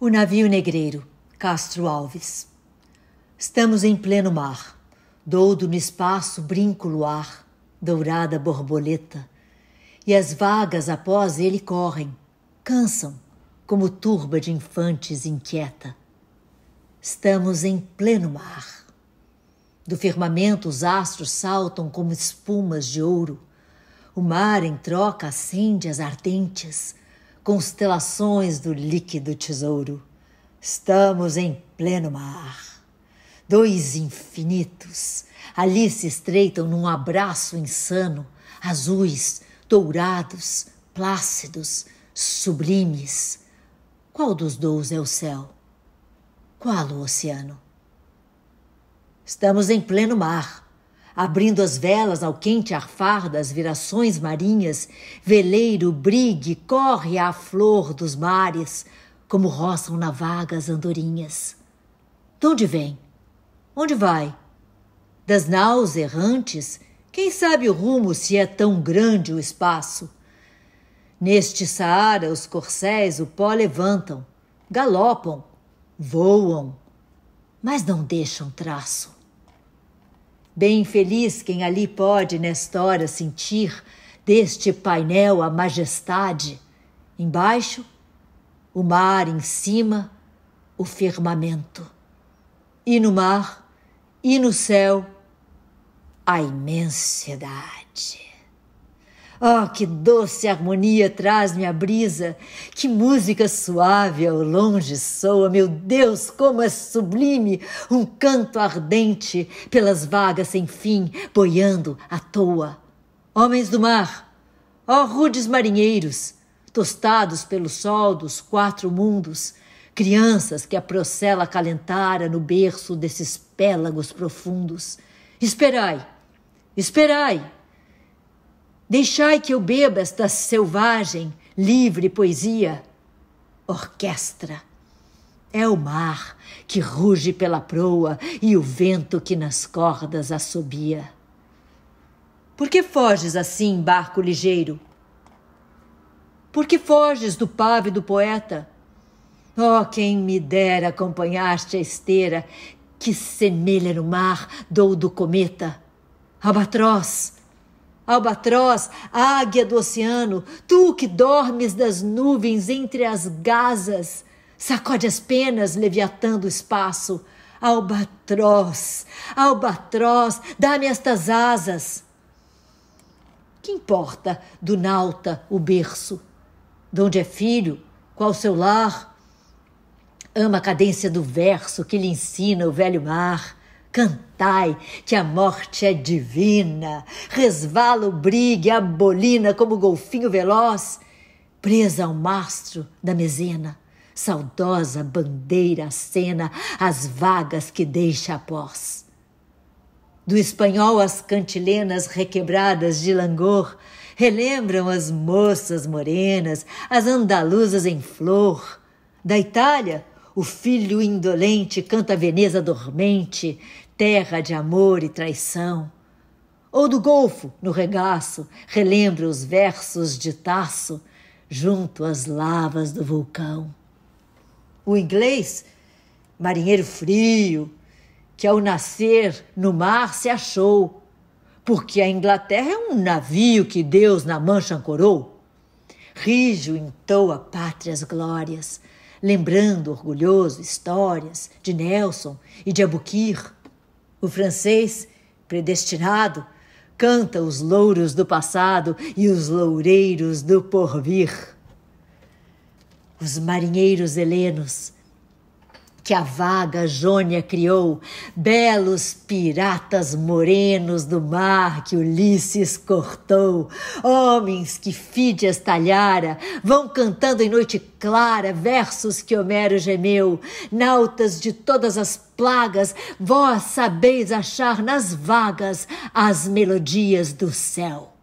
O navio negreiro, Castro Alves. Estamos em pleno mar. Doudo no espaço brinco luar, dourada borboleta. E as vagas após ele correm, cansam, como turba de infantes inquieta. Estamos em pleno mar. Do firmamento os astros saltam como espumas de ouro. O mar em troca acende as ardentes constelações do líquido tesouro. Estamos em pleno mar. Dois infinitos ali se estreitam num abraço insano, azuis, dourados, plácidos, sublimes. Qual dos dois é o céu? Qual o oceano? Estamos em pleno mar abrindo as velas ao quente arfar das virações marinhas, veleiro, brigue, corre à flor dos mares, como roçam na vaga as andorinhas. De onde vem? Onde vai? Das naus errantes, quem sabe o rumo se é tão grande o espaço? Neste Saara, os corcéis o pó levantam, galopam, voam, mas não deixam traço. Bem feliz quem ali pode, nesta hora, sentir deste painel a majestade. Embaixo, o mar, em cima, o firmamento. E no mar, e no céu, a imensidade. Oh, que doce harmonia traz-me a brisa! Que música suave ao longe soa! Meu Deus, como é sublime! Um canto ardente pelas vagas sem fim, boiando à toa. Homens do mar, ó oh, rudes marinheiros, tostados pelo sol dos quatro mundos, crianças que a procela calentara no berço desses pélagos profundos. Esperai, esperai! Deixai que eu beba esta selvagem, livre poesia. Orquestra. É o mar que ruge pela proa e o vento que nas cordas assobia. Por que foges assim, barco ligeiro? Por que foges do pávido poeta? Oh, quem me dera acompanhar-te a esteira que semelha no mar dou do cometa. Albatroz, Albatroz, águia do oceano, tu que dormes das nuvens entre as gazas, sacode as penas leviatando o espaço. Albatroz, albatroz, dá-me estas asas. Que importa do nauta o berço? De onde é filho? Qual seu lar? Ama a cadência do verso que lhe ensina o velho mar. Cantai, que a morte é divina, resvala o brigue, a bolina como golfinho veloz, presa ao mastro da mezena, saudosa bandeira acena as vagas que deixa após. Do espanhol as cantilenas requebradas de langor relembram as moças morenas, as andaluzas em flor. Da Itália, o filho indolente canta a Veneza dormente, terra de amor e traição. Ou do golfo, no regaço, relembra os versos de Tasso, junto às lavas do vulcão. O inglês, marinheiro frio, que ao nascer no mar se achou, porque a Inglaterra é um navio que Deus na mancha ancorou. Rijo entoa pátrias glórias, lembrando orgulhoso histórias de Nelson e de Albuquerque. O francês, predestinado, canta os louros do passado e os loureiros do porvir. Os marinheiros helenos que a vaga Jônia criou, belos piratas morenos do mar que Ulisses cortou, homens que Fídias talhara, vão cantando em noite clara versos que Homero gemeu, nautas de todas as plagas, vós sabeis achar nas vagas as melodias do céu.